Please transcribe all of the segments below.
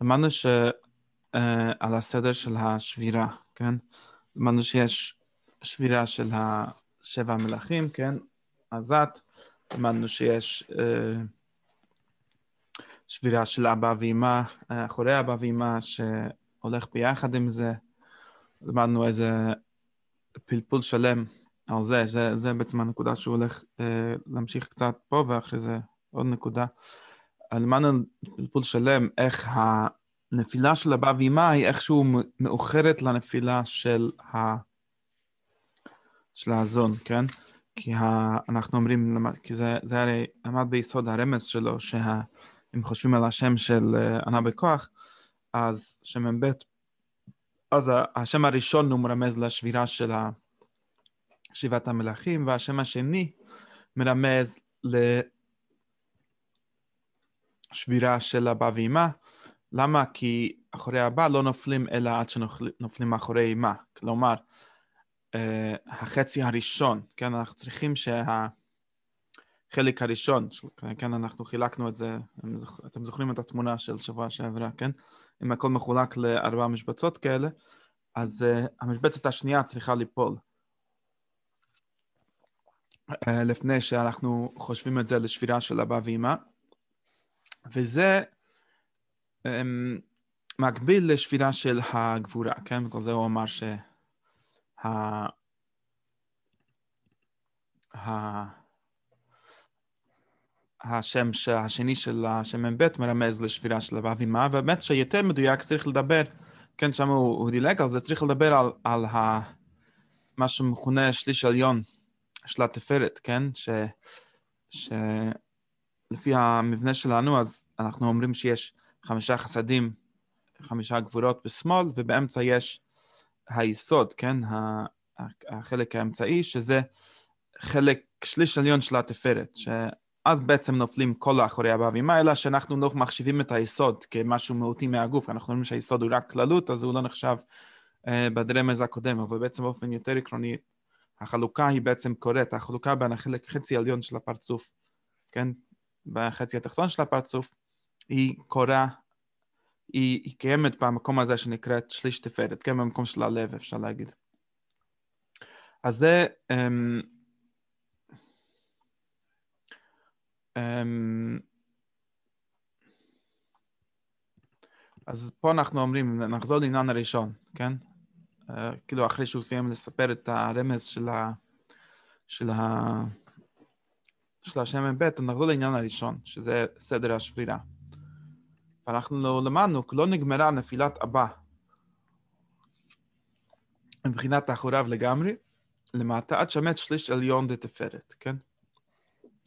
למדנו שעל אה, uh, הסדר של השבירה, כן? למדנו שיש שבירה של שבע המלכים, כן? עזת, למדנו שיש uh, שבירה של אבא ואימא, אה, אחורי אבא ואימא, שהולך ביחד עם זה. למדנו איזה פלפול שלם על זה, זה, זה בעצם הנקודה שהוא הולך uh, להמשיך קצת פה, ואחרי זה עוד נקודה. Uh, למען הפלפול שלם, איך הנפילה של הבא ואימה היא איכשהו מאוחרת לנפילה של, ה... של האזון, כן? כי ה... אנחנו אומרים, כי זה, זה הרי עמד ביסוד הרמז שלו, שאם שה... חושבים על השם של אה, ענה בכוח, אז מ"ב, אמ אז השם הראשון הוא מרמז לשבירה של שבעת המלכים, והשם השני מרמז ל... שבירה של אבא ואימה. למה? כי אחורי אבא לא נופלים אלא עד שנופלים אחורי אימה. כלומר, uh, החצי הראשון, כן, אנחנו צריכים שה... החלק הראשון, כן, אנחנו חילקנו את זה, אתם זוכרים את התמונה של שבוע שעברה, כן? אם הכל מחולק לארבע משבצות כאלה, אז uh, המשבצת השנייה צריכה ליפול. Uh, לפני שאנחנו חושבים את זה לשבירה של אבא ואמא, וזה um, מקביל לשבירה של הגבורה, כן? בגלל זה הוא אמר שה... ה... השם השני של השם מ"ב מרמז לשבירה של ומה, ובאמת שיותר מדויק צריך לדבר, כן, שם הוא, הוא דילג על זה, צריך לדבר על, על ה, מה שמכונה שליש עליון של התפארת, כן? ש, ש, לפי המבנה שלנו, אז אנחנו אומרים שיש חמישה חסדים, חמישה גבולות בשמאל, ובאמצע יש היסוד, כן? החלק האמצעי, שזה חלק, שליש עליון של התפארת, שאז בעצם נופלים כל האחורי הבבים אלא שאנחנו לא מחשיבים את היסוד כמשהו מהותי מהגוף, אנחנו אומרים שהיסוד הוא רק כללות, אז הוא לא נחשב אה, בדרמז הקודם, אבל בעצם באופן יותר עקרוני, החלוקה היא בעצם קורית, החלוקה בין החלק חצי עליון של הפרצוף, כן? בחצי התחתון של הפרצוף, היא קורה, היא, היא קיימת במקום הזה שנקראת שליש תפארת, כן, במקום של הלב, אפשר להגיד. אז זה... אמ, אמ, אז פה אנחנו אומרים, נחזור לעניין הראשון, כן? Uh, כאילו אחרי שהוא סיים לספר את הרמז של ה... של ה... של השם ב', נחזור לעניין הראשון, שזה סדר השבירה. ואנחנו למדנו, לא נגמרה נפילת אבא מבחינת אחוריו לגמרי, למטה, עד שמת שליש עליון דתפרת, כן?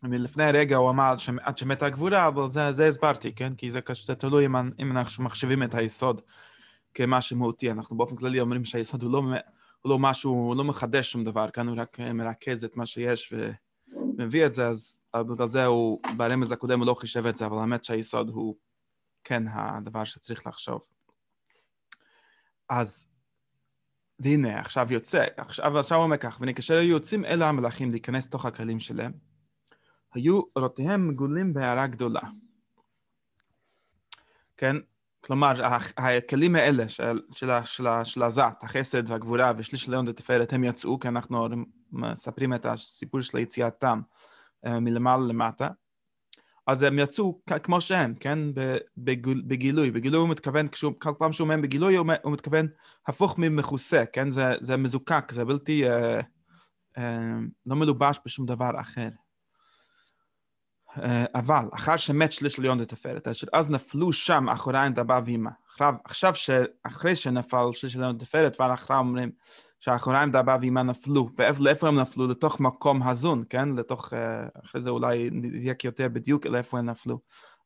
מלפני רגע הוא אמר עד שמתה הגבורה, אבל זה, זה הסברתי, כן? כי זה, זה תלוי אם, אם אנחנו מחשבים את היסוד כמשהו מהותי. אנחנו באופן כללי אומרים שהיסוד הוא לא, הוא לא משהו, הוא לא מחדש שום דבר, כאן הוא רק מרכז את מה שיש ו... מביא את זה, אז בגלל זה הוא, ברמז הקודם הוא לא חישב את זה, אבל האמת שהיסוד הוא כן הדבר שצריך לחשוב. אז והנה, עכשיו יוצא, עכשיו, עכשיו הוא אומר כך, והנה כאשר היו יוצאים אל המלאכים להיכנס תוך הכלים שלהם, היו אורותיהם מגולים בהערה גדולה. כן? כלומר, הכלים האלה של, של, של, של הזת, החסד והגבורה ושליש עליון לתפארת, הם יצאו, כי אנחנו מספרים את הסיפור של יציאתם אה, מלמעלה למטה. אז הם יצאו כמו שהם, כן? בגילוי. בגילוי הוא מתכוון, כשהוא, כל פעם שהוא אומר בגילוי, הוא מתכוון הפוך ממכוסה, כן? זה, זה מזוקק, זה בלתי... אה, אה, לא מלובש בשום דבר אחר. אה, אבל, אחר שמת שליש עליון לתפארת, אשר אז נפלו שם אחוריים דבה ואימה. עכשיו, עכשיו אחרי שנפל שליש עליון לתפארת, ואחריו אומרים... שהאחוריים דבה ועימה נפלו, ולאיפה הם נפלו? לתוך מקום הזון, כן? לתוך, אה, אחרי זה אולי נדייק יותר בדיוק לאיפה הם נפלו.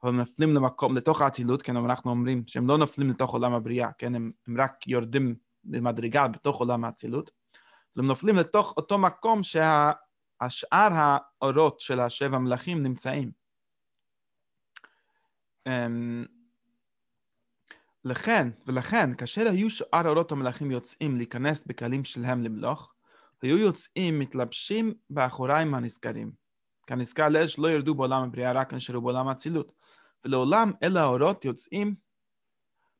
אבל הם נפלים למקום, לתוך האצילות, כן? אבל אנחנו אומרים שהם לא נופלים לתוך עולם הבריאה, כן? הם, הם רק יורדים למדרגה בתוך עולם האצילות. הם נופלים לתוך אותו מקום שהשאר שה, האורות של השבע מלכים נמצאים. אמ, לכן, ולכן, כאשר היו שאר אורות המלאכים יוצאים להיכנס בקהלים שלהם למלוך, היו יוצאים מתלבשים באחוריים הנזכרים. כנזכר לאל שלא ירדו בעולם הבריאה, רק נשארו בעולם האצילות. ולעולם אלה האורות יוצאים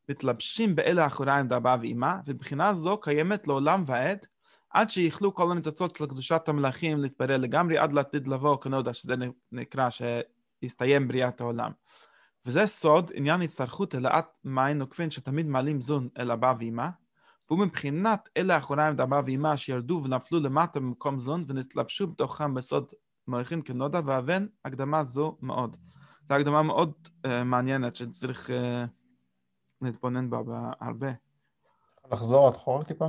מתלבשים באלה האחוריים דאבא ואימה, ובחינה זו קיימת לעולם ועד, עד שיכלו כל הניצוצות של קדושת המלאכים להתברר לגמרי, עד לעתיד לבוא כנודע, שזה נקרא שהסתיים בריאת העולם. וזה סוד עניין הצטרכות אלעת מים נוקבין שתמיד מעלים זון אל אבא ואמא, והוא מבחינת אלה האחרונים דאבא ואמא שירדו ונפלו למטה במקום זון ונתלבשו בתוכם בסוד מריחים כנודע, ואבן הקדמה זו מאוד. זו הקדמה מאוד uh, מעניינת שצריך uh, להתבונן בה הרבה. לחזור עד חור טיפה?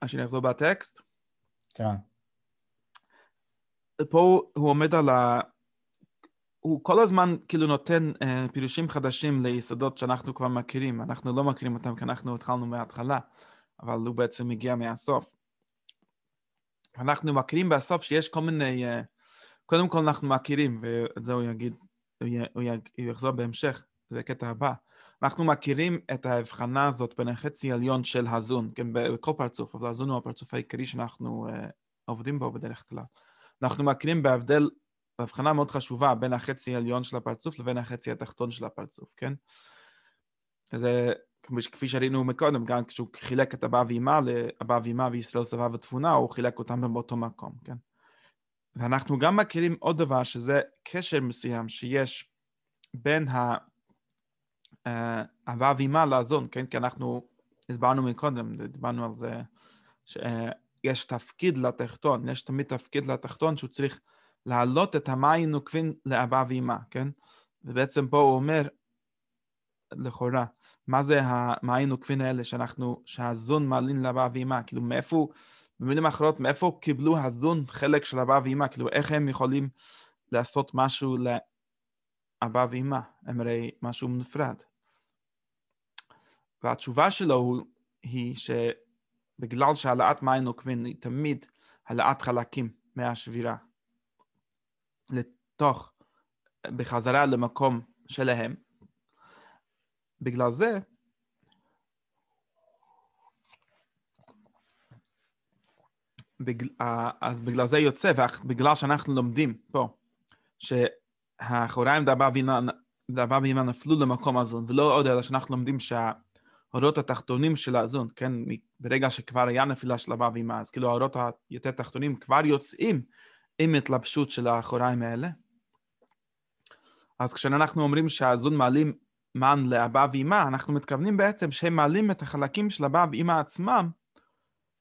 אז שאני אחזור בטקסט? כן. פה הוא עומד על ה... הוא כל הזמן כאילו נותן אה, פירושים חדשים ליסודות שאנחנו כבר מכירים, אנחנו לא מכירים אותם כי אנחנו התחלנו מההתחלה, אבל הוא בעצם הגיע מהסוף. אנחנו מכירים בסוף שיש כל מיני, אה, קודם כל אנחנו מכירים, ואת זה הוא יגיד, הוא, י, הוא, יחזור בהמשך, זה הקטע הבא. אנחנו מכירים את ההבחנה הזאת בין החצי העליון של הזון, כן, בכל פרצוף, אבל הזון הוא הפרצוף העיקרי שאנחנו אה, עובדים בו בדרך כלל. אנחנו מכירים בהבדל הבחנה מאוד חשובה בין החצי העליון של הפרצוף לבין החצי התחתון של הפרצוף, כן? זה כפי שראינו מקודם, גם כשהוא חילק את הבא ואימה לבא ואימה וישראל סבבה ותבונה, הוא חילק אותם באותו מקום, כן? ואנחנו גם מכירים עוד דבר, שזה קשר מסוים שיש בין האבא אה, ואימה לאזון, כן? כי אנחנו הסברנו מקודם, דיברנו על זה, שיש אה, תפקיד לתחתון, יש תמיד תפקיד לתחתון שהוא צריך להעלות את המים נוקבים לאבא ואמא, כן? ובעצם פה הוא אומר, לכאורה, מה זה המים נוקבים האלה שאנחנו, שהזון מעלים לאבא ואמא? כאילו, מאיפה, במילים אחרות, מאיפה קיבלו הזון חלק של אבא ואמא? כאילו, איך הם יכולים לעשות משהו לאבא ואמא? הם הרי משהו נפרד. והתשובה שלו הוא, היא שבגלל שהעלאת מים נוקבים היא תמיד העלאת חלקים מהשבירה. לתוך, בחזרה למקום שלהם. בגלל זה, בגל, אה, אז בגלל זה יוצא, ובגלל שאנחנו לומדים פה, שהאחוריים דאבה ואימא נפלו למקום הזון, ולא עוד אלא שאנחנו לומדים שהאורות התחתונים של הזון, כן, ברגע שכבר היה נפילה של אבא ואימה, אז כאילו האורות היותר תחתונים כבר יוצאים עם התלבשות של האחוריים האלה. אז כשאנחנו אומרים שהזון מעלים מן לאבא ואימה, אנחנו מתכוונים בעצם שהם מעלים את החלקים של אבא ואימא עצמם,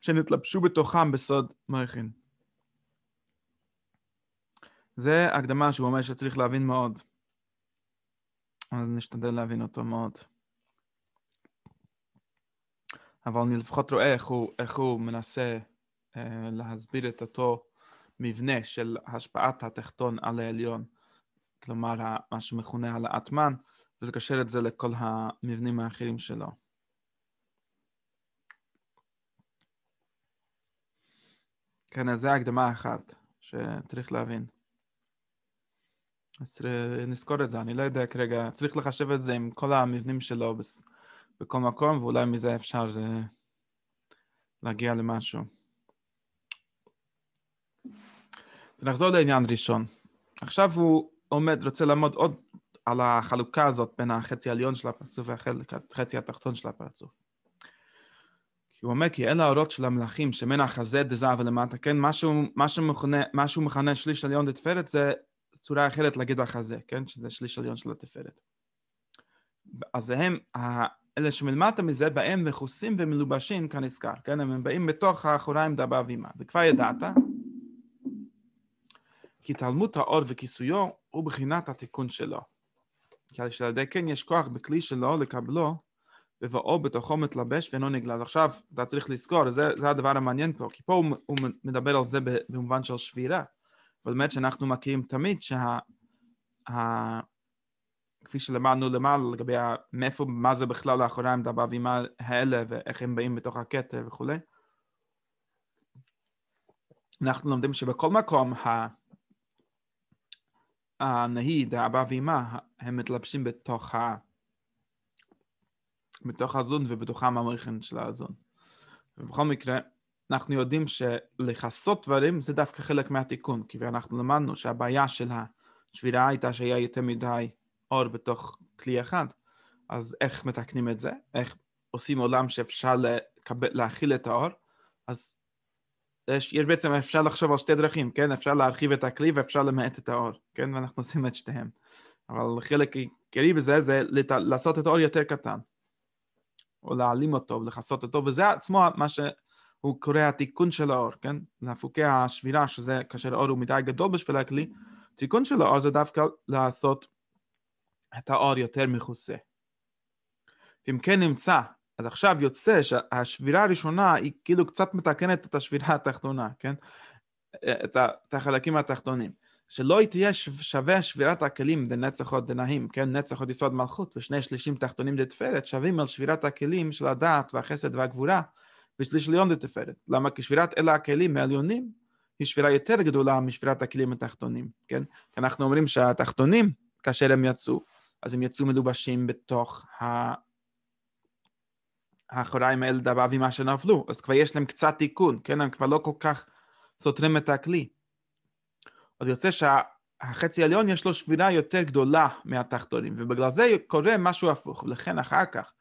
שנתלבשו בתוכם בסוד מרחין. זה הקדמה שהוא אומר שצריך להבין מאוד. אז נשתדל להבין אותו מאוד. אבל אני לפחות רואה איך הוא, איך הוא מנסה אה, להסביר את אותו מבנה של השפעת הטכטון על העליון, כלומר מה שמכונה העלאת מן, ולקשר את זה לכל המבנים האחרים שלו. כן, אז זו הקדמה אחת שצריך להבין. אז אה, נזכור את זה, אני לא יודע כרגע, צריך לחשב את זה עם כל המבנים שלו בכל מקום, ואולי מזה אפשר אה, להגיע למשהו. נחזור לעניין ראשון. עכשיו הוא עומד, רוצה לעמוד עוד על החלוקה הזאת בין החצי העליון של הפרצוף והחצי התחתון של הפרצוף. כי הוא אומר כי אלה האורות של המלכים שמן החזה דזהב ולמטה, כן? מה שהוא מכנה שליש עליון לתפארת זה צורה אחרת להגיד החזה, כן? שזה שליש עליון של התפארת. אז הם, אלה שמלמטה מזה, בהם מכוסים ומלובשים כנזכר, כן? הם באים בתוך האחוריים דבא עמה. וכבר ידעת, כי תלמוד האור וכיסויו הוא בחינת התיקון שלו. כי על ידי כן יש כוח בכלי שלו לקבלו, בבואו בתוכו מתלבש ואינו נגלל. עכשיו, אתה צריך לזכור, זה, זה הדבר המעניין פה, כי פה הוא, הוא מדבר על זה במובן של שבירה. אבל באמת שאנחנו מכירים תמיד שה... ה, כפי שלמדנו למעלה לגבי מאיפה, מה זה בכלל לאחורי העמדה באבימה האלה ואיך הם באים בתוך הכתר וכולי. אנחנו לומדים שבכל מקום ה... הנהיד, האבא ואמא, הם מתלבשים בתוך ה... בתוך הזון ובתוך הממריכן של הזון. ובכל מקרה, אנחנו יודעים שלכסות דברים זה דווקא חלק מהתיקון, כי אנחנו למדנו שהבעיה של השבירה הייתה שהיה יותר מדי אור בתוך כלי אחד, אז איך מתקנים את זה? איך עושים עולם שאפשר להכיל את האור? אז יש יש בעצם, אפשר לחשוב על שתי דרכים, כן? אפשר להרחיב את הכלי ואפשר למעט את האור, כן? ואנחנו עושים את שתיהם. אבל חלק עיקרי בזה זה לת... לעשות את האור יותר קטן, או להעלים אותו ולכסות אותו, וזה עצמו מה שהוא קורא התיקון של האור, כן? להפוקי השבירה, שזה כאשר האור הוא מדי גדול בשביל הכלי, תיקון של האור זה דווקא לעשות את האור יותר מכוסה. ואם כן נמצא אז עכשיו יוצא שהשבירה הראשונה היא כאילו קצת מתקנת את השבירה התחתונה, כן? אה, את, ה, את החלקים התחתונים. שלא תהיה שווה שבירת הכלים דנצח עוד דנאים, כן? נצח עוד יסוד מלכות ושני שלישים תחתונים דתפרת שווים על שבירת הכלים של הדעת והחסד והגבורה ושליש עליון דתפרת. למה? כי שבירת אלה הכלים העליונים היא שבירה יותר גדולה משבירת הכלים התחתונים, כן? כי אנחנו אומרים שהתחתונים, כאשר הם יצאו, אז הם יצאו מלובשים בתוך ה... האחוריים האלה דבר מה שנפלו, אז כבר יש להם קצת תיקון, כן? הם כבר לא כל כך סותרים את הכלי. אז יוצא שהחצי העליון יש לו שבירה יותר גדולה מהתחתונים, ובגלל זה קורה משהו הפוך, ולכן אחר כך,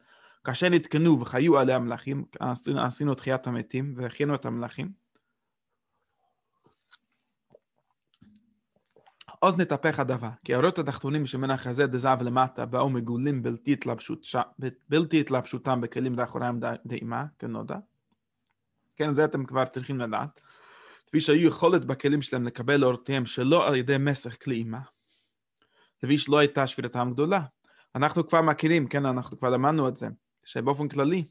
כאשר נתקנו וחיו עליה המלכים, עשינו, עשינו תחיית המתים והכינו את המלכים, אז נתהפך הדבר, כי האורות התחתונים שמן החזה דזב למטה באו מגולים בלתי התלבשותם בכלים לאחוריים דהימה, כנודע. כן, כן, זה אתם כבר צריכים לדעת. כפי שהיו יכולת בכלים שלהם לקבל אורותיהם שלא על ידי מסך כלי אימה. כפי שלא הייתה שבירתם גדולה. אנחנו כבר מכירים, כן, אנחנו כבר למדנו את זה, שבאופן כללי,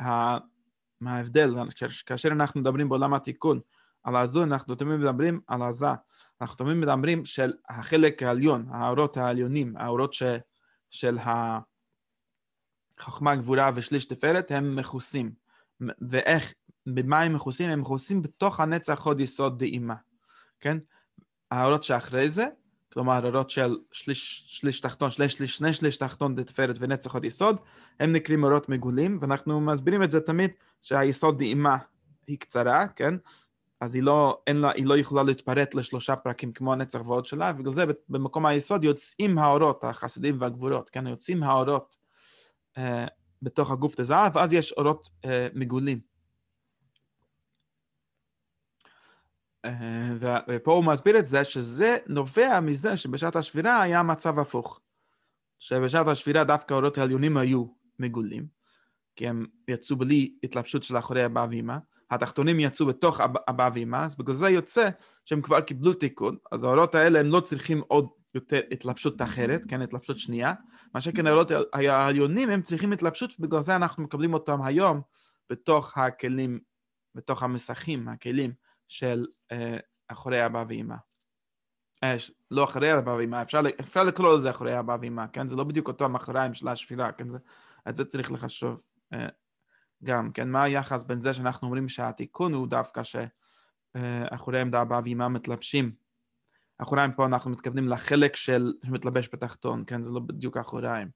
מה ההבדל, כאשר אנחנו מדברים בעולם התיקון, על הזו אנחנו תמיד מדברים על הזה, אנחנו תמיד מדברים של החלק העליון, האורות העליונים, האורות ש, של החוכמה גבורה ושליש תפארת הם מכוסים. ואיך, במה הם מכוסים? הם מכוסים בתוך הנצח עוד יסוד דאימה, כן? האורות שאחרי זה, כלומר האורות של שליש, שליש תחתון, שליש, שליש, שני שליש תחתון דתפארת ונצח עוד יסוד, הם נקראים אורות מגולים, ואנחנו מסבירים את זה תמיד שהיסוד דאימה היא קצרה, כן? אז היא לא, אין לה, היא לא יכולה להתפרט לשלושה פרקים כמו הנצח ועוד שלה, ובגלל זה במקום היסוד יוצאים האורות, החסידים והגבורות, כן? יוצאים האורות אה, בתוך הגוף תזהב, ואז יש אורות אה, מגולים. אה, ופה הוא מסביר את זה, שזה נובע מזה שבשעת השבירה היה מצב הפוך. שבשעת השבירה דווקא האורות העליונים היו מגולים, כי הם יצאו בלי התלבשות של אחורי הבא ואימא. התחתונים יצאו בתוך אבא ואמא, אז בגלל זה יוצא שהם כבר קיבלו תיקון, אז האורות האלה הם לא צריכים עוד יותר התלבשות אחרת, כן, התלבשות שנייה, מה שכן האורות העליונים הם צריכים התלבשות, ובגלל זה אנחנו מקבלים אותם היום בתוך הכלים, בתוך המסכים, הכלים של אה, אחורי אבא ואמא. אה, לא אחרי אבא ואמא, אפשר, אפשר לקרוא לזה אחורי אבא ואמא, כן? זה לא בדיוק אותו המחריים של השפירה, כן? זה, את זה צריך לחשוב. אה, גם, כן, מה היחס בין זה שאנחנו אומרים שהתיקון הוא דווקא שאחורי עמדה הבאה ועימה מתלבשים. אחוריים פה אנחנו מתכוונים לחלק של שמתלבש בתחתון, כן, זה לא בדיוק אחוריים.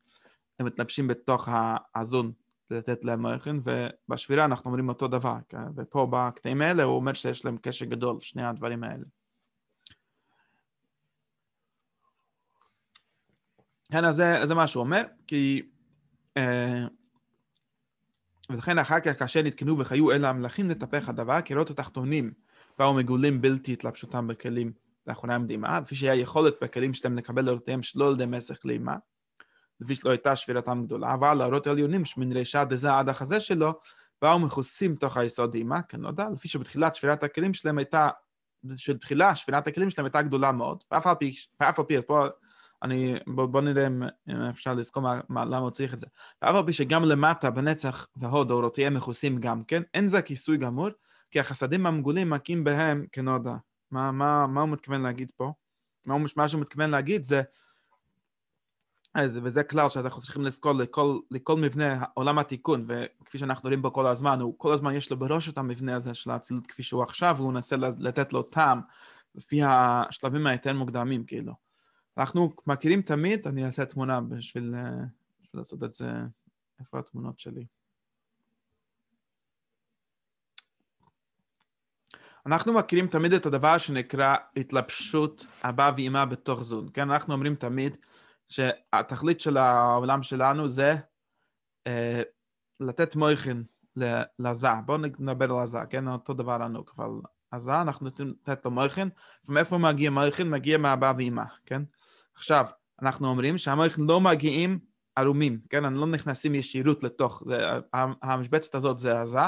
הם מתלבשים בתוך האזון לתת להם מרחין, ובשבירה אנחנו אומרים אותו דבר, כן? ופה בקטעים האלה הוא אומר שיש להם קשר גדול, שני הדברים האלה. כן, אז זה, זה מה שהוא אומר, כי... אה, ולכן אחר כך כאשר נתקנו וחיו אל המלכים נתהפך הדבר, קירות התחתונים באו מגולים בלתי התלבשותם בכלים לאחרונה מדהימה, לפי שהיה יכולת בכלים שאתם לקבל לרותיהם שלא על ידי מסך לימה, לפי שלא הייתה שבירתם גדולה, אבל האורות העליונים שמן ראשה דזה עד החזה שלו, באו מכוסים תוך היסוד אימה, כנודע, לפי שבתחילת שבירת הכלים שלהם הייתה, שבתחילה שבירת הכלים שלהם הייתה גדולה מאוד, ואף על פי, ואף על פי, פה אני, בוא, בוא נראה אם, אם אפשר לזכור מה, מה, למה הוא צריך את זה. ואף על פי שגם למטה בנצח והודו לא תהיה מכוסים גם כן, אין זה כיסוי גמור, כי החסדים המגולים מכים בהם כנודע. מה, מה, מה הוא מתכוון להגיד פה? מה, מה שהוא מתכוון להגיד זה, אז, אה, וזה כלל שאנחנו צריכים לזכור לכל, לכל מבנה עולם התיקון, וכפי שאנחנו רואים פה כל הזמן, הוא כל הזמן יש לו בראש את המבנה הזה של האצילות כפי שהוא עכשיו, והוא מנסה לתת לו טעם לפי השלבים היותר מוקדמים, כאילו. אנחנו מכירים תמיד, אני אעשה תמונה בשביל, אה, בשביל לעשות את זה, איפה התמונות שלי? אנחנו מכירים תמיד את הדבר שנקרא התלבשות אבא ואמא בתוך זוג, כן? אנחנו אומרים תמיד שהתכלית של העולם שלנו זה אה, לתת מויכין לזה. בואו נדבר על זה, כן? אותו דבר לנו, כבר. עזה, אנחנו נותנים לתת לו מויכין, ומאיפה מגיע מויכין? מגיע מאבא ואמא, כן? עכשיו, אנחנו אומרים שהמלך לא מגיעים ערומים, כן? אנחנו לא נכנסים ישירות לתוך, זה, המשבצת הזאת זה עזה,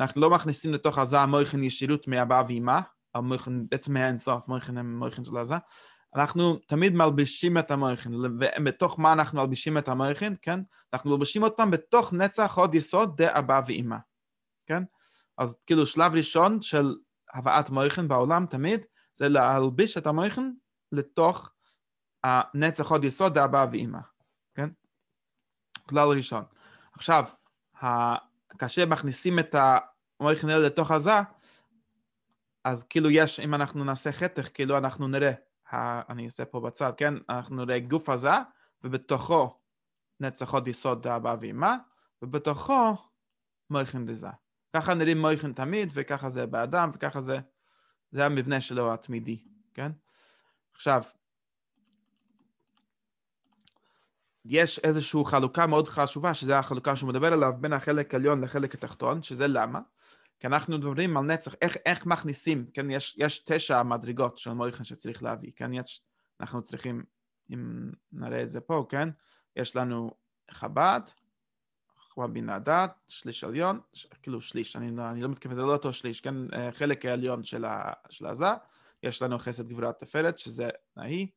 אנחנו לא מכניסים לתוך עזה המויכן ישירות מאבא ואימה, המויכן בעצם מהאינסוף, מויכן הם מויכן של עזה, אנחנו תמיד מלבישים את המויכן, ובתוך מה אנחנו מלבישים את המויכן, כן? אנחנו מלבישים אותם בתוך נצח עוד יסוד דה אבא ואימה, כן? אז כאילו שלב ראשון של הבאת מויכן בעולם תמיד, זה להלביש את המויכן לתוך הנצח עוד יסוד דאבא ואימא, כן? כלל ראשון. עכשיו, ה... כאשר מכניסים את המורך נר לתוך הזה, אז כאילו יש, אם אנחנו נעשה חתך, כאילו אנחנו נראה, ה... אני אעשה פה בצד, כן? אנחנו נראה גוף הזה, ובתוכו נצח עוד יסוד דאבא ואימא, ובתוכו מויכן דזה. ככה נראים מויכן תמיד, וככה זה באדם, וככה זה, זה המבנה שלו התמידי, כן? עכשיו, יש איזושהי חלוקה מאוד חשובה, שזו החלוקה שהוא מדבר עליו, בין החלק העליון לחלק התחתון, שזה למה? כי אנחנו מדברים על נצח, איך, איך מכניסים, כן, יש, יש תשע מדרגות של מויכן שצריך להביא, כן, יש, אנחנו צריכים, אם נראה את זה פה, כן, יש לנו חב"ד, חב"ד בן הדת, שליש עליון, ש, כאילו שליש, אני לא, אני לא מתכוון, זה לא אותו שליש, כן, אה, חלק העליון של, ה, של הזה, יש לנו חסד גבורת תפלת, שזה ההיא,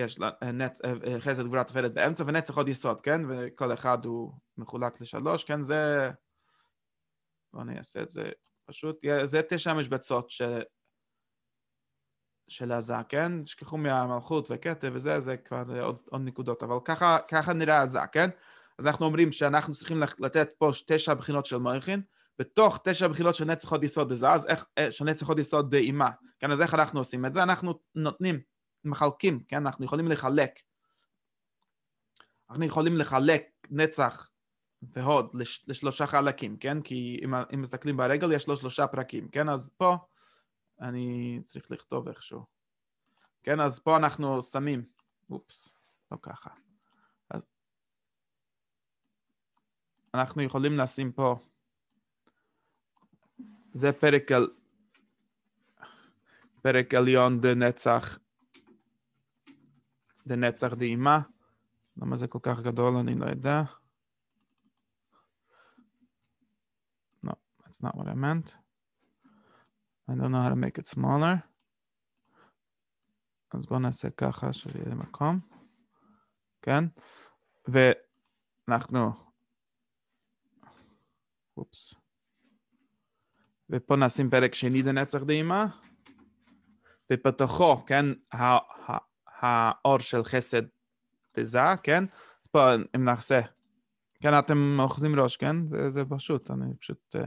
יש אה, נצ... אה, אה, חסד גבורה תפארת באמצע, ונצח עוד יסוד, כן? וכל אחד הוא מחולק לשלוש, כן? זה... בואו אני אעשה את זה פשוט. זה תשע משבצות של... של עזה, כן? שכחו מהמלכות וכתב וזה, זה כבר עוד, עוד נקודות, אבל ככה, ככה נראה עזה, כן? אז אנחנו אומרים שאנחנו צריכים לתת פה תשע בחינות של מויכין, בתוך תשע בחינות של נצח עוד יסוד אז איך... של נצח עוד יסוד דאימה. כן, אז איך אנחנו עושים את זה? אנחנו נותנים מחלקים, כן? אנחנו יכולים לחלק. אנחנו יכולים לחלק נצח והוד לש, לשלושה חלקים, כן? כי אם, אם מסתכלים ברגל יש לו שלושה פרקים, כן? אז פה אני צריך לכתוב איכשהו. כן, אז פה אנחנו שמים, אופס, לא ככה. אז אנחנו יכולים לשים פה, זה פרק, על, פרק עליון דנצח דנצח דהימה. למה זה כל כך גדול? אני לא יודע. No, that's not what I meant. I don't know how to make it smaller. אז בואו נעשה ככה שיהיה לי מקום, כן? ואנחנו... אופס. ופה נשים פרק שני לנצח דהימה, ופתחו, כן, האור של חסד תזה, כן? אז פה אם נעשה, כן, אתם אוחזים ראש, כן? זה, זה פשוט, אני פשוט uh,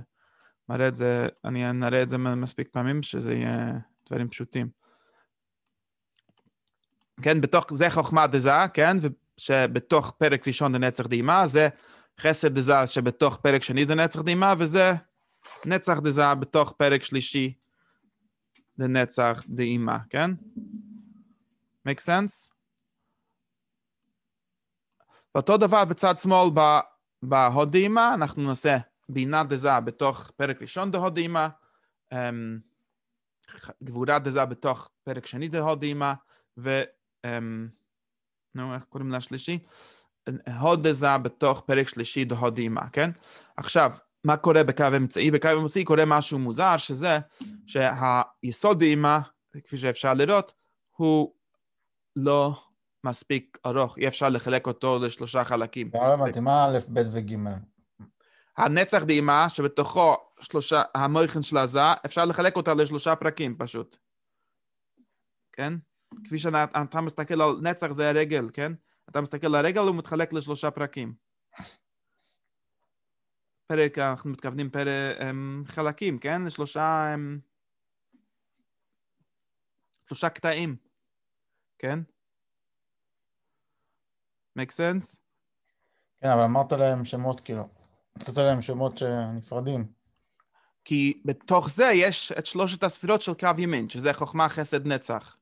מראה את זה, אני אראה את זה מספיק פעמים, שזה יהיה דברים פשוטים. כן, בתוך, זה חוכמה דזה, כן? שבתוך פרק ראשון לנצח דהימה, זה חסד דזה שבתוך פרק שני לנצח דהימה, וזה נצח דזה בתוך פרק שלישי לנצח דהימה, כן? make sense? ואותו דבר בצד שמאל בהודימה, אנחנו נעשה בינה דזה בתוך פרק ראשון דהודימה, אמ, גבורה דזה בתוך פרק שני דהודימה, ו... אמ, נו, איך קוראים לה שלישי? הוד דזה בתוך פרק שלישי דהודימה, כן? עכשיו, מה קורה בקו אמצעי? בקו אמצעי קורה משהו מוזר, שזה שהיסוד דהימה, כפי שאפשר לראות, הוא לא מספיק ארוך, אי אפשר לחלק אותו לשלושה חלקים. לא הבנתי, מה א', ב' וג'? הנצח דהימה, שבתוכו שלושה, המויכן של עזה, אפשר לחלק אותה לשלושה פרקים פשוט. כן? כפי שאתה מסתכל על נצח זה הרגל, כן? אתה מסתכל על הרגל, הוא מתחלק לשלושה פרקים. פרק, אנחנו מתכוונים פרק, חלקים, כן? לשלושה... שלושה קטעים. כן? make sense? כן, אבל אמרת להם שמות כאילו, נתת להם שמות שנפרדים. כי בתוך זה יש את שלושת הספירות של קו ימין, שזה חוכמה, חסד, נצח.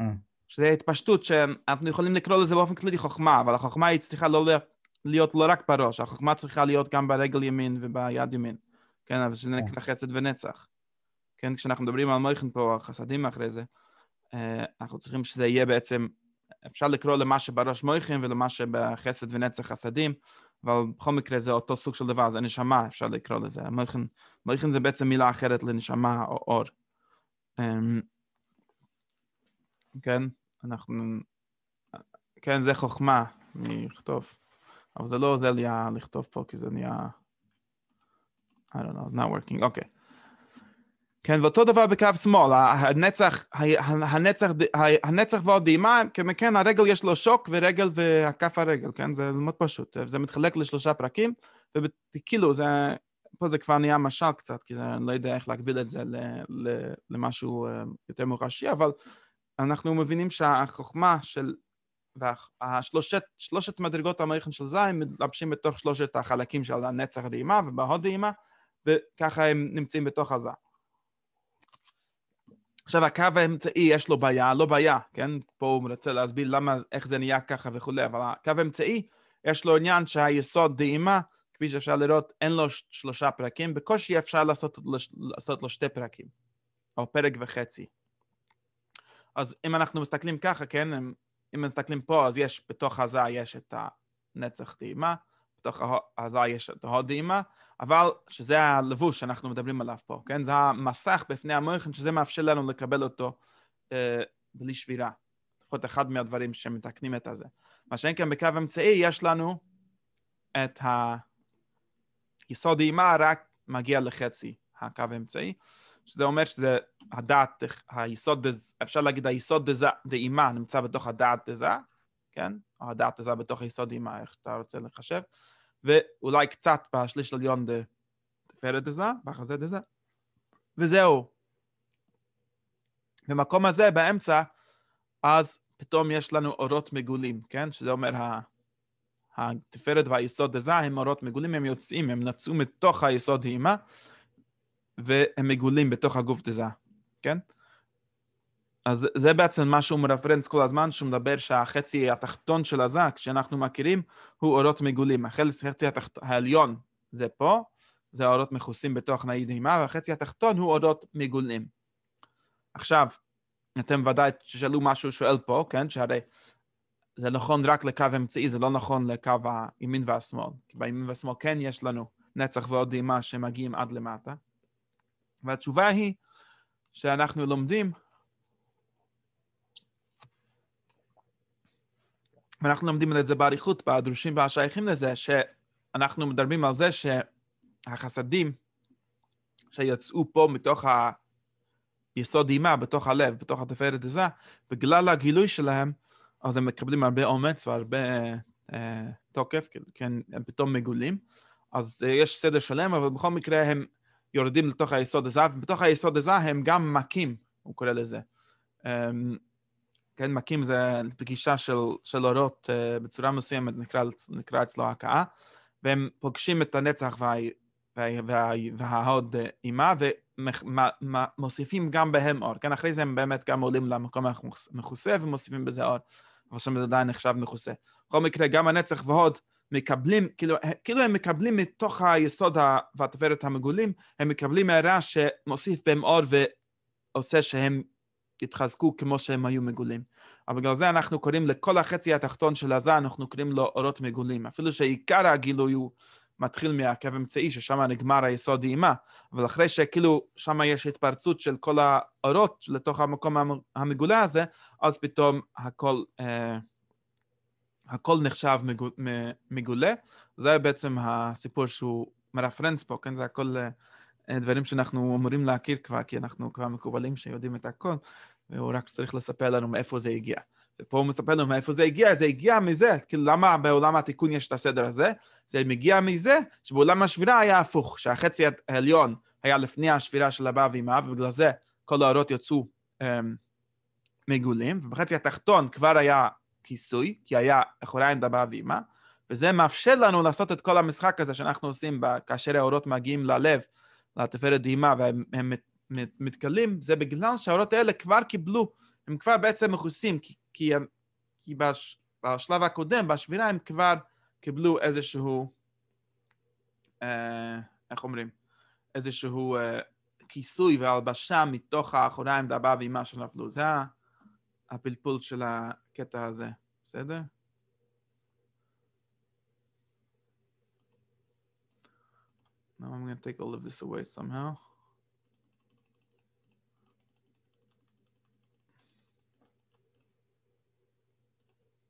Mm. שזה התפשטות שאנחנו יכולים לקרוא לזה באופן כללי חוכמה, אבל החוכמה היא צריכה לא להיות לא רק בראש, החוכמה צריכה להיות גם ברגל ימין וביד ימין. כן, אבל שזה כן. נקרא חסד ונצח. כן, כשאנחנו מדברים על מויכן פה, החסדים אחרי זה. אה, אנחנו צריכים שזה יהיה בעצם, אפשר לקרוא למה שבראש מויכים ולמה שבחסד ונצח חסדים, אבל בכל מקרה זה אותו סוג של דבר, זה נשמה, אפשר לקרוא לזה. מויכים, מויכים זה בעצם מילה אחרת לנשמה או אור. אמ, כן, אנחנו... כן, זה חוכמה אני אכתוב. אבל זה לא עוזר לי לכתוב פה, כי זה נהיה... I don't know, it's not working. אוקיי. Okay. כן, ואותו דבר בקו שמאל, הנצח, הנצח, הנצח ועוד דהימה, כן, כן, הרגל יש לו שוק ורגל והכף הרגל, כן, זה מאוד פשוט, זה מתחלק לשלושה פרקים, וכאילו זה, פה זה כבר נהיה משל קצת, כי אני לא יודע איך להגביל את זה ל, ל, למשהו אה, יותר מוחשי, אבל אנחנו מבינים שהחוכמה של, והשלושת, שלושת מדרגות המערכן של זין מתלבשים בתוך שלושת החלקים של הנצח דהימה ובהוד דהימה, וככה הם נמצאים בתוך הזין. עכשיו, הקו האמצעי יש לו בעיה, לא בעיה, כן? פה הוא רוצה להסביר למה, איך זה נהיה ככה וכולי, אבל הקו האמצעי, יש לו עניין שהיסוד דהימה, כפי שאפשר לראות, אין לו שלושה פרקים, בקושי אפשר לעשות, לעשות לו שתי פרקים, או פרק וחצי. אז אם אנחנו מסתכלים ככה, כן, אם מסתכלים פה, אז יש, בתוך הזה יש את הנצח טעימה, בתוך ההזעה יש את ההוד אימא, אבל שזה הלבוש שאנחנו מדברים עליו פה, כן? זה המסך בפני המויכן, שזה מאפשר לנו לקבל אותו אה, בלי שבירה. לפחות אחד מהדברים שמתקנים את הזה. מה שאין כאן בקו אמצעי, יש לנו את היסוד אימה, רק מגיע לחצי הקו האמצעי, שזה אומר שזה הדעת, היסוד, אפשר להגיד היסוד דאימה נמצא בתוך הדעת דזה, כן? או הדעת הזה בתוך היסוד אימה, איך שאתה רוצה לחשב, ואולי קצת בשליש עליון דפרד הזה, בחזה הזה, וזהו. במקום הזה, באמצע, אז פתאום יש לנו אורות מגולים, כן? שזה אומר התפארת והיסוד הזה הם אורות מגולים, הם יוצאים, הם נצאו מתוך היסוד האימה, והם מגולים בתוך הגוף דזה, כן? אז זה בעצם מה שהוא מרפרנס כל הזמן, שהוא מדבר שהחצי התחתון של הזק שאנחנו מכירים הוא אורות מגולים. החצי התחת... העליון זה פה, זה האורות מכוסים בתוך נאי דהימה, והחצי התחתון הוא אורות מגולים. עכשיו, אתם ודאי תשאלו מה שהוא שואל פה, כן? שהרי זה נכון רק לקו אמצעי, זה לא נכון לקו הימין והשמאל. כי בימין והשמאל כן יש לנו נצח ועוד דהימה שמגיעים עד למטה. והתשובה היא שאנחנו לומדים ואנחנו לומדים את זה באריכות, בדרושים והשייכים לזה, שאנחנו מדברים על זה שהחסדים שיצאו פה מתוך ה... יסוד אימה, בתוך הלב, בתוך התפארת הזה, בגלל הגילוי שלהם, אז הם מקבלים הרבה אומץ והרבה אה, תוקף, כן, הם כן, פתאום מגולים. אז אה, יש סדר שלם, אבל בכל מקרה הם יורדים לתוך היסוד הזה, ובתוך היסוד הזה הם גם מכים, הוא קורא לזה. אה, כן, מכים זה פגישה של, של אורות uh, בצורה מסוימת, נקרא, נקרא אצלו הכאה, והם פוגשים את הנצח וה, וה, וה, וה, וההוד אה, עימה, ומוסיפים גם בהם אור, כן? אחרי זה הם באמת גם עולים למקום המכוסה ומוסיפים בזה אור, אבל שם זה עדיין נחשב מכוסה. בכל מקרה, גם הנצח והוד מקבלים, כאילו, אה, כאילו הם מקבלים מתוך היסוד והתפארת המגולים, הם מקבלים הערה שמוסיף בהם אור ועושה שהם יתחזקו כמו שהם היו מגולים. אבל בגלל זה אנחנו קוראים לכל החצי התחתון של עזה, אנחנו קוראים לו אורות מגולים. אפילו שעיקר הגילוי הוא מתחיל מהקו אמצעי, ששם נגמר היסוד אימה, אבל אחרי שכאילו שם יש התפרצות של כל האורות לתוך המקום המגולה הזה, אז פתאום הכל, אה, הכל נחשב מגולה. זה בעצם הסיפור שהוא מרפרנס פה, כן? זה הכל... אה, דברים שאנחנו אמורים להכיר כבר, כי אנחנו כבר מקובלים שיודעים את הכל, והוא רק צריך לספר לנו מאיפה זה הגיע. ופה הוא מספר לנו מאיפה זה הגיע, זה הגיע מזה, כאילו למה בעולם התיקון יש את הסדר הזה? זה מגיע מזה שבעולם השבירה היה הפוך, שהחצי העליון היה לפני השבירה של הבא ואמא, ובגלל זה כל האורות יצאו אמ, מגולים, ובחצי התחתון כבר היה כיסוי, כי היה אחוריים דבא ואמא, וזה מאפשר לנו לעשות את כל המשחק הזה שאנחנו עושים כאשר האורות מגיעים ללב, לתפארת דהימה, והם מתגלים, זה בגלל שהאורות האלה כבר קיבלו, הם כבר בעצם מכוסים, כי, כי, כי בש, בשלב הקודם, בשבירה, הם כבר קיבלו איזשהו, אה, איך אומרים, איזשהו אה, כיסוי והלבשה מתוך האחוריים דבה ואימה שנפלו. זה הפלפול של הקטע הזה, בסדר? Now I'm going to take all of this away somehow.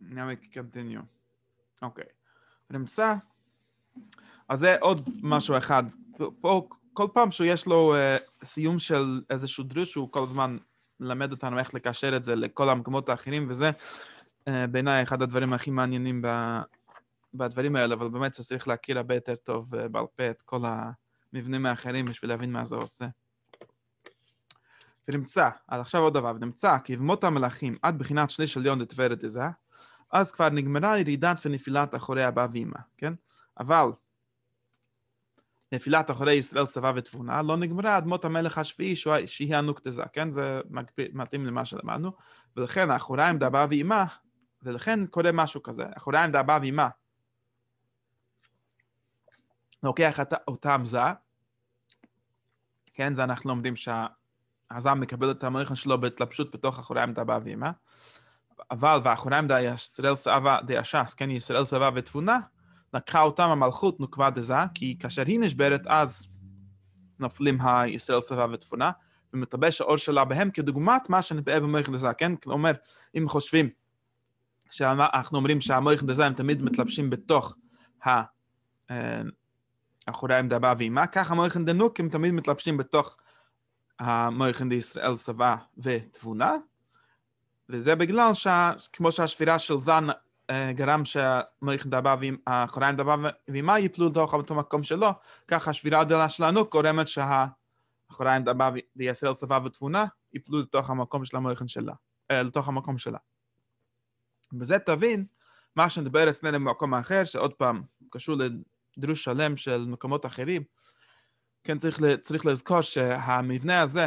now we can continue. אוקיי. Okay. נמצא. אז זה עוד משהו אחד. פה כל פעם שיש לו uh, סיום של איזשהו דרוש, הוא כל הזמן מלמד אותנו איך לקשר את זה לכל המקומות האחרים, וזה uh, בעיניי אחד הדברים הכי מעניינים ב, בדברים האלה, אבל באמת צריך להכיר הרבה יותר טוב uh, בעל פה את כל המבנים האחרים בשביל להבין מה זה עושה. ונמצא, אז עכשיו עוד דבר, ונמצא, כי במות המלכים עד בחינת שליש עליון דתוורת איזה, אז כבר נגמרה ירידת ונפילת אחורי אבא ואמא, כן? אבל נפילת אחורי ישראל סבא ותבונה לא נגמרה עד מות המלך השביעי שהיא הנוקטזה, כן? זה מתאים למה שלמדנו, ולכן האחוריים דאבא ואימה, ולכן קורה משהו כזה, אחוריים דאבא ואימה. לוקח את אותם זה, כן? זה אנחנו לומדים שהזעם מקבל את המלך שלו בהתלבשות בתוך אחורי דאבא ואימה. אבל ואחוריהם דה ישראל סבא דה אשס, כן, ישראל סבא ותבונה, לקחה אותם המלכות נוקבה דזה, כי כאשר היא נשברת אז נופלים הישראל סבא ותבונה, ומתלבש האור שלה בהם כדוגמת מה שנפאה במויכן דזה, כן? כלומר, אם חושבים שאנחנו אומרים שהמויכן דזה הם תמיד מתלבשים בתוך ה... אה, אחורי אחוריהם דבה ואימה, ככה מויכן דנוק הם תמיד מתלבשים בתוך המויכן דישראל סבא ותבונה, וזה בגלל שכמו שהשבירה של זן אה, גרם שהמלכן דבה והאחוריים דבה ואימה יפלו לתוך אותו מקום שלו, כך השבירה הגדולה שלנו גורמת שהאחוריים דבה וישראל שפה ותבונה יפלו לתוך המקום של המלכים שלה, אה, לתוך המקום שלה. בזה תבין מה שנדבר אצלנו במקום האחר, שעוד פעם קשור לדרוש שלם של מקומות אחרים, כן צריך, צריך לזכור שהמבנה הזה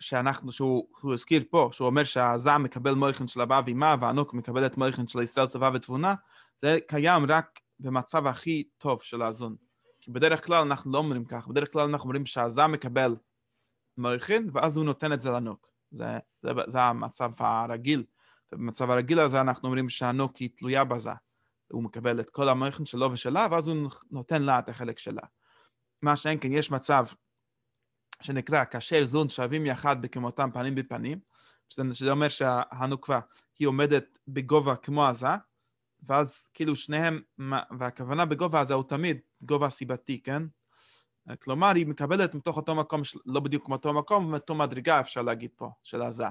שאנחנו, שהוא שהוא הזכיר פה, שהוא אומר שהזעם מקבל מויכן של אבא ואימה, והענוק מקבל את מויכן של ישראל סבבה ותבונה, זה קיים רק במצב הכי טוב של האזון. כי בדרך כלל אנחנו לא אומרים כך, בדרך כלל אנחנו אומרים שהזעם מקבל מויכן, ואז הוא נותן את זה לענוק. זה, זה, זה המצב הרגיל. ובמצב הרגיל הזה אנחנו אומרים שהענוק היא תלויה בזה. הוא מקבל את כל המויכן שלו ושלה, ואז הוא נותן לה את החלק שלה. מה שאין כן, יש מצב שנקרא כאשר זון שווים יחד בכמותם פנים בפנים, שזה, שזה אומר שהנוקבה היא עומדת בגובה כמו עזה, ואז כאילו שניהם, והכוונה בגובה הזה הוא תמיד גובה סיבתי, כן? כלומר, היא מקבלת מתוך אותו מקום, לא בדיוק אותו מקום, מאותו מדרגה, אפשר להגיד פה, של עזה.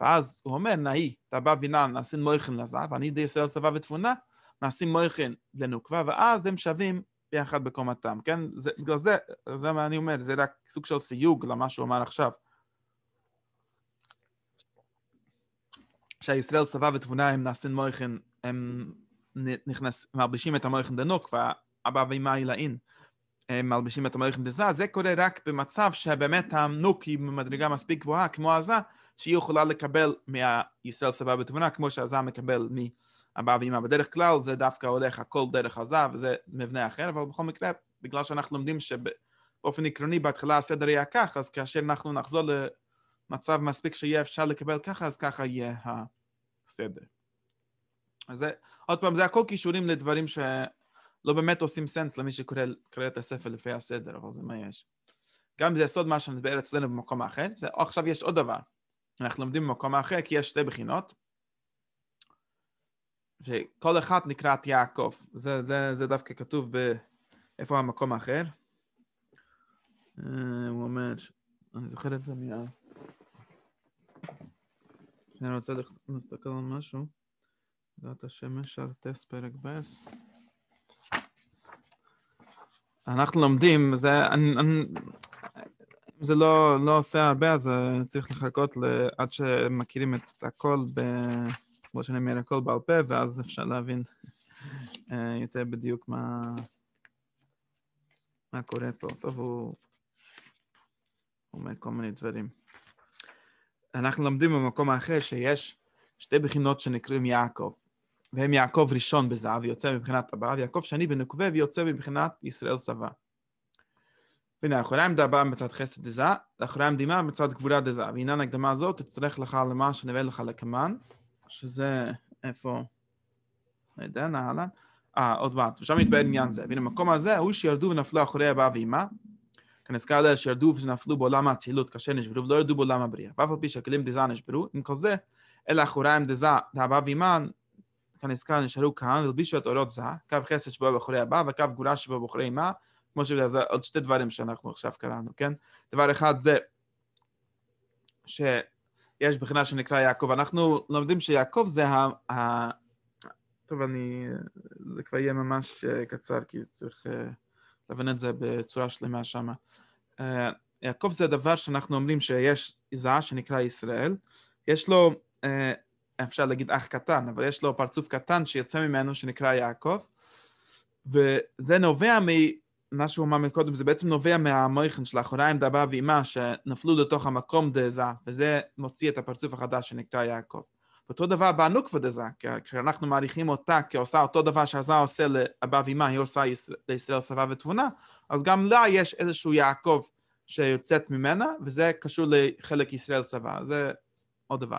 ואז הוא אומר, נאי, אתה בא וינן, נעשים מויכין לזה, ואני די ישראל סבבה ותבונה, נעשים מויכין לנוקבה, ואז הם שווים ביחד בקומתם, כן? זה, בגלל זה, זה מה אני אומר, זה רק סוג של סיוג למה שהוא אמר עכשיו. שהישראל סבב ותבונה הם נעשים מויכן, הם נכנס, מלבישים את המויכן דנוק והאבא ואמא לאין. הם מלבישים את המויכן דזה, זה קורה רק במצב שבאמת הנוק היא במדרגה מספיק גבוהה כמו עזה, שהיא יכולה לקבל מהישראל סבב ותבונה כמו שעזה מקבל מ... אבא ואמא. בדרך כלל זה דווקא הולך הכל דרך הזה, וזה מבנה אחר, אבל בכל מקרה, בגלל שאנחנו לומדים שבאופן עקרוני בהתחלה הסדר יהיה כך, אז כאשר אנחנו נחזור למצב מספיק שיהיה אפשר לקבל ככה, אז ככה יהיה הסדר. אז זה, עוד פעם, זה הכל כישורים לדברים שלא באמת עושים סנס למי שקורא את הספר לפי הסדר, אבל זה מה יש. גם זה סוד מה שנדבר אצלנו במקום האחר, זה, עכשיו יש עוד דבר. אנחנו לומדים במקום האחר כי יש שתי בחינות, שכל אחת נקראת יעקב. זה, זה, זה דווקא כתוב ב... איפה המקום האחר? אה, הוא אומר, אני זוכר את זה מיד. אני רוצה להסתכל על משהו. דעת השמש על טס פרק בס. אנחנו לומדים, זה, אני, אני, זה לא, לא עושה הרבה, אז אה, צריך לחכות עד שמכירים את הכל ב... כמו שאני אומר, הכל בעל פה, ואז אפשר להבין אה, יותר בדיוק מה, מה קורה פה. טוב, הוא אומר כל מיני דברים. אנחנו לומדים במקום האחר שיש שתי בחינות שנקראים יעקב, והם יעקב ראשון בזהב יוצא מבחינת הבעל, יעקב שני בנוקבה ויוצא מבחינת ישראל סבא. והנה, אחורי אחוריים דבה מצד חסד דזה, ואחורי דמעה מצד גבורה דזה. והנה הקדמה הזאת, תצטרך לך למה שנבא לך לקמן, שזה איפה? לא יודע, להלן. אה, עוד מעט. ושם יתבהר עניין זה. והנה במקום הזה, הוא שירדו ונפלו אחורי אבא ואמה, כנזכר כן, לזה שירדו ונפלו בעולם האצילות כאשר נשברו ולא ירדו בעולם הבריאה. ואף על פי שהכלים דזה נשברו, עם כל זה, אלא אחורי עם דזה דאבא ואמה, כנזכר כן, נשארו כאן, ולבישו את אורות זה, קו חסד שבו באחורי אבא וקו גבולה שבו באחורי אמה, כמו שזה עוד שתי דברים שאנחנו עכשיו קראנו, כן? דבר אחד זה ש... יש בחינה שנקרא יעקב. אנחנו לומדים שיעקב זה ה... ה... טוב, אני... זה כבר יהיה ממש אה, קצר, כי צריך אה, להבין את זה בצורה שלמה שמה. אה, יעקב זה הדבר שאנחנו אומרים שיש זהה שנקרא ישראל. יש לו, אפשר להגיד אח קטן, אבל יש לו פרצוף קטן שיוצא ממנו שנקרא יעקב. וזה נובע מ... מה שהוא אמר מקודם, זה בעצם נובע מהמויכן של האחוריים דבה ואימה, שנפלו לתוך המקום דזה, וזה מוציא את הפרצוף החדש שנקרא יעקב. אותו דבר כבוד דזה, כשאנחנו מעריכים אותה כעושה אותו דבר שעזה עושה לאבא ואימה, היא עושה לישראל סבבה ותבונה, אז גם לה יש איזשהו יעקב שיוצאת ממנה, וזה קשור לחלק ישראל סבבה, זה עוד דבר.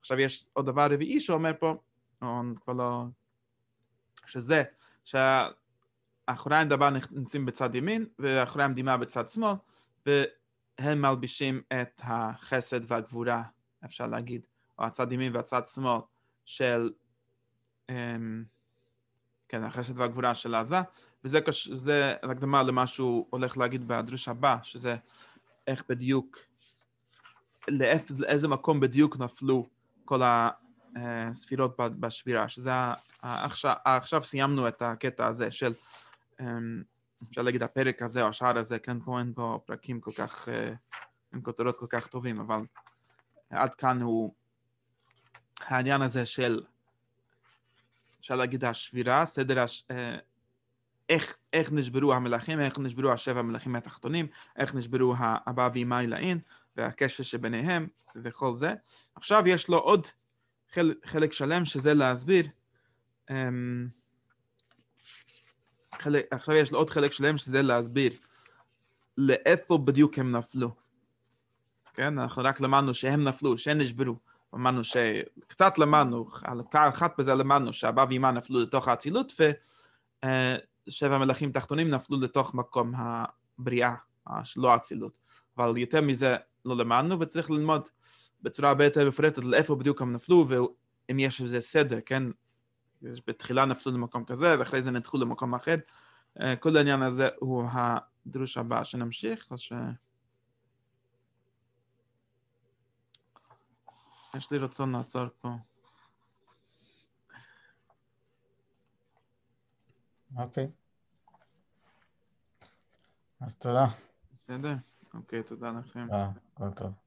עכשיו יש עוד דבר רביעי שאומר פה, או כבר לא... שזה, שה... אחורי הדבר נמצאים בצד ימין ואחורי המדינה בצד שמאל והם מלבישים את החסד והגבורה אפשר להגיד או הצד ימין והצד שמאל של um, כן, החסד והגבורה של עזה וזה קש... זה הקדמה למה שהוא הולך להגיד בדרוש הבא שזה איך בדיוק לאיפ, לאיזה מקום בדיוק נפלו כל הספירות אה, בשבירה, שזה עכשיו, עכשיו סיימנו את הקטע הזה של אמ, אפשר להגיד הפרק הזה או השער הזה, כן, פה אין פה פרקים כל כך, אה, עם כותרות כל כך טובים, אבל עד כאן הוא העניין הזה של, אפשר להגיד השבירה, סדר, הש... אה, איך, איך נשברו המלכים, איך נשברו השבע המלכים התחתונים, איך נשברו האבא ואימה אלאין, והקשר שביניהם וכל זה. עכשיו יש לו עוד חלק, חלק שלם, שזה להסביר. אמ, חלק, עכשיו יש עוד חלק שלם שזה להסביר לאיפה בדיוק הם נפלו. כן, אנחנו רק למדנו שהם נפלו, שהם נשברו. אמרנו ש... קצת למדנו, על קר אחת בזה למדנו שהאבא ואמא נפלו לתוך האצילות ושבע אה, מלכים תחתונים נפלו לתוך מקום הבריאה, שלא האצילות. אבל יותר מזה לא למדנו וצריך ללמוד בצורה הרבה יותר מפורטת לאיפה בדיוק הם נפלו ואם יש איזה סדר, כן? בתחילה נפלו למקום כזה, ואחרי זה נדחו למקום אחר. אה, כל העניין הזה הוא הדרוש הבא שנמשיך, אז ש... יש לי רצון לעצור פה. אוקיי. אז תודה. בסדר? אוקיי, תודה לכם. תודה, אה, כל טוב.